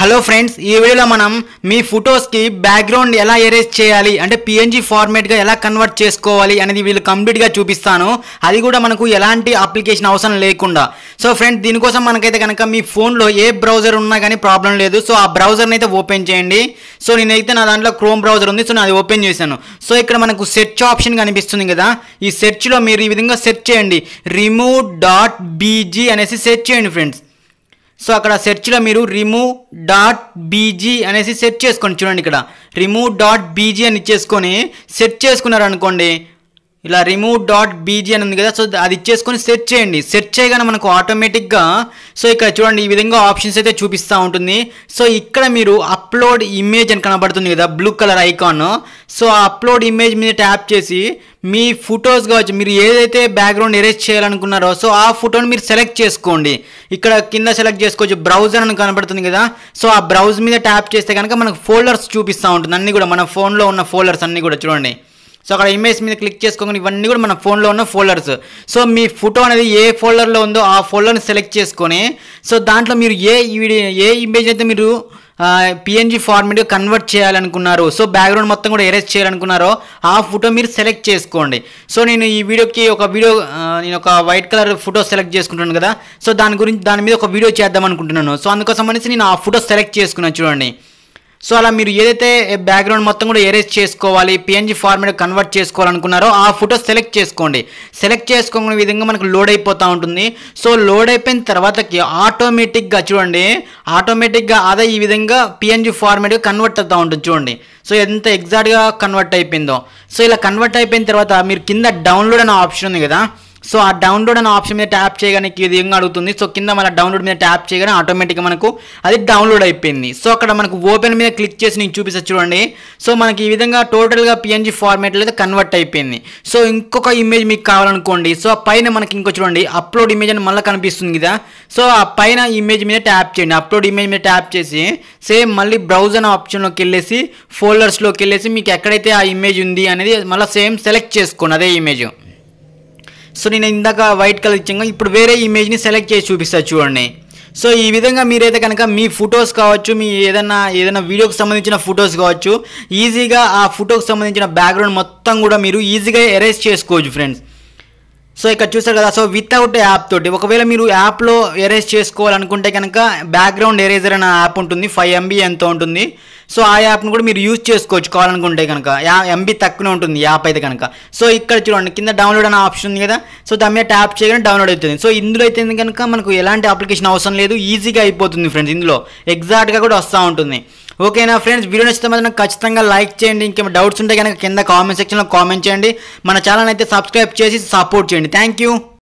Hello friends ఈ వీడియోలో మనం మీ ఫొటోస్కి బ్యాక్గ్రౌండ్ ఎలా ఎరేజ్ చేయాలి అంటే పిఎన్జీ ఫార్మేట్గా ఎలా కన్వర్ట్ చేసుకోవాలి అనేది వీళ్ళు కంప్లీట్గా చూపిస్తాను అది కూడా మనకు ఎలాంటి అప్లికేషన్ అవసరం లేకుండా సో ఫ్రెండ్స్ దీనికోసం మనకైతే కనుక మీ ఫోన్లో ఏ బ్రౌజర్ ఉన్నా కానీ ప్రాబ్లం లేదు సో ఆ బ్రౌజర్ని అయితే ఓపెన్ చేయండి సో నేనైతే నా దాంట్లో క్రోమ్ బ్రౌజర్ ఉంది సో నేను అది ఓపెన్ చేశాను సో ఇక్కడ మనకు సెర్చ్ ఆప్షన్ కనిపిస్తుంది కదా ఈ సెర్చ్లో మీరు ఈ విధంగా సెర్చ్ చేయండి రిమూవ్ డాట్ బీజీ అనేసి సెర్చ్ చేయండి ఫ్రెండ్స్ సో అక్కడ సెర్చ్లో మీరు రిమూవ్ డాట్ బీజీ అనేసి సెర్చ్ చేసుకోండి చూడండి ఇక్కడ రిమూవ్ డాట్ బీజీ అని ఇచ్చేసుకొని సెర్చ్ చేసుకున్నారనుకోండి ఇలా రిమూవ్ డాట్ బీజీ అని ఉంది కదా సో అది ఇచ్చేసుకొని సెర్చ్ చేయండి సెర్చ్ చేయగానే మనకు ఆటోమేటిక్గా సో ఇక్కడ చూడండి ఈ విధంగా ఆప్షన్స్ అయితే చూపిస్తూ ఉంటుంది సో ఇక్కడ మీరు అప్లోడ్ ఇమేజ్ అని కనబడుతుంది కదా బ్లూ కలర్ ఐకాన్ సో ఆ అప్లోడ్ ఇమేజ్ మీద ట్యాప్ చేసి మీ ఫొటోస్ కావచ్చు మీరు ఏదైతే బ్యాక్గ్రౌండ్ ఎరేజ్ చేయాలనుకున్నారో సో ఆ ఫోటోని మీరు సెలెక్ట్ చేసుకోండి ఇక్కడ కింద సెలెక్ట్ చేసుకోవచ్చు బ్రౌజర్ అని కనబడుతుంది కదా సో ఆ బ్రౌజ్ మీద ట్యాప్ చేస్తే కనుక మనకు ఫోల్డర్స్ చూపిస్తూ ఉంటుంది అన్నీ కూడా మన ఫోన్లో ఉన్న ఫోల్డర్స్ అన్నీ కూడా చూడండి సో అక్కడ ఇమేజ్ మీద క్లిక్ చేసుకోండి ఇవన్నీ కూడా మన ఫోన్లో ఉన్న ఫోల్డర్స్ సో మీ ఫోటో అనేది ఏ ఫోల్డర్లో ఉందో ఆ ఫోల్డర్ని సెలెక్ట్ చేసుకొని సో దాంట్లో మీరు ఏ ఏ ఇమేజ్ అయితే మీరు పిఎన్జీ ఫార్మేట్ కన్వర్ట్ చేయాలనుకున్నారు సో బ్యాక్గ్రౌండ్ మొత్తం కూడా ఎరేజ్ చేయాలనుకున్నారో ఆ ఫోటో మీరు సెలెక్ట్ చేసుకోండి సో నేను ఈ వీడియోకి ఒక వీడియో నేను ఒక వైట్ కలర్ ఫోటో సెలెక్ట్ చేసుకుంటాను కదా సో దాని గురించి దాని మీద ఒక వీడియో చేద్దాం అనుకుంటున్నాను సో అందుకోసం అనేసి నేను ఆ ఫోటో సెలెక్ట్ చేసుకున్నాను చూడండి సో అలా మీరు ఏదైతే బ్యాక్గ్రౌండ్ మొత్తం కూడా ఎరేజ్ చేసుకోవాలి పిఎన్జీ ఫార్మేట్ కన్వర్ట్ చేసుకోవాలనుకున్నారో ఆ ఫోటో సెలెక్ట్ చేసుకోండి సెలెక్ట్ చేసుకునే విధంగా మనకు లోడ్ అయిపోతూ ఉంటుంది సో లోడ్ అయిపోయిన తర్వాతకి ఆటోమేటిక్గా చూడండి ఆటోమేటిక్గా అదే ఈ విధంగా పిఎన్జీ ఫార్మేట్గా కన్వర్ట్ అవుతూ ఉంటుంది చూడండి సో ఎంత ఎగ్జాక్ట్గా కన్వర్ట్ అయిపోయిందో సో ఇలా కన్వర్ట్ అయిపోయిన తర్వాత మీరు కింద డౌన్లోడ్ అనే ఆప్షన్ ఉంది కదా సో ఆ డౌన్లోడ్ అనే ఆప్షన్ మీద ట్యాప్ చేయగానే ఈ విధంగా అడుగుతుంది సో కింద మన డౌన్లోడ్ మీద ట్యాప్ చేయగానే ఆటోమేటిక్గా మనకు అది డౌన్లోడ్ అయిపోయింది సో అక్కడ మనకు ఓపెన్ మీద క్లిక్ చేసి నేను చూపిస్తా చూడండి సో మనకి ఈ విధంగా టోటల్గా పిఎన్జీ ఫార్మేట్లో అయితే కన్వర్ట్ అయిపోయింది సో ఇంకొక ఇమేజ్ మీకు కావాలనుకోండి సో ఆ పైన మనకి ఇంకో చూడండి అప్లోడ్ ఇమేజ్ అని మళ్ళీ కనిపిస్తుంది కదా సో ఆ పైన ఇమేజ్ మీద ట్యాప్ చేయండి అప్లోడ్ ఇమేజ్ మీద ట్యాప్ చేసి సేమ్ మళ్ళీ బ్రౌజర్ ఆప్షన్లోకి వెళ్ళేసి ఫోల్డర్స్లోకి వెళ్ళేసి మీకు ఎక్కడైతే ఆ ఇమేజ్ ఉంది అనేది మళ్ళీ సేమ్ సెలెక్ట్ చేసుకోండి అదే ఇమేజ్ సో నేను ఇందాక వైట్ కలర్ ఇచ్చాను ఇప్పుడు వేరే ఇమేజ్ని సెలెక్ట్ చేసి చూపిస్తాను చూడండి సో ఈ విధంగా మీరైతే కనుక మీ ఫొటోస్ కావచ్చు మీ ఏదైనా ఏదైనా వీడియోకి సంబంధించిన ఫొటోస్ కావచ్చు ఈజీగా ఆ ఫోటోకి సంబంధించిన బ్యాక్గ్రౌండ్ మొత్తం కూడా మీరు ఈజీగా ఎరేజ్ చేసుకోవచ్చు ఫ్రెండ్స్ సో ఇక్కడ చూసారు కదా సో వితౌట్ యాప్ తోటి ఒకవేళ మీరు యాప్లో ఎరేజ్ చేసుకోవాలనుకుంటే కనుక బ్యాక్గ్రౌండ్ ఎరేజర్ అనే యాప్ ఉంటుంది ఫైవ్ ఎంబీ ఎంతో ఉంటుంది సో ఆ యాప్ను కూడా మీరు యూజ్ చేసుకోవచ్చు కావాలనుకుంటే కనుక యా ఎంబీ తక్కువనే ఉంటుంది యాప్ అయితే కనుక సో ఇక్కడ చూడండి కింద డౌన్లోడ్ అనే ఆప్షన్ ఉంది కదా సో దాని మీద ట్యాప్ చేయగానే డౌన్లోడ్ అవుతుంది సో ఇందులో అయితే కనుక మనకు ఎలాంటి అప్లికేషన్ అవసరం లేదు ఈజీగా అయిపోతుంది ఫ్రెండ్స్ ఇందులో ఎగ్జాక్ట్గా కూడా వస్తూ ఉంటుంది ఓకేనా ఫ్రెండ్స్ వీడియో నచ్చితే మాత్రం ఖచ్చితంగా లైక్ చేయండి ఇంకేమైనా డౌట్స్ ఉంటే కనుక కింద కామెంట్ సెక్షన్లో కామెంట్ చేయండి మన ఛానల్ అయితే సబ్స్క్రైబ్ చేసి సపోర్ట్ చేయండి Thank you.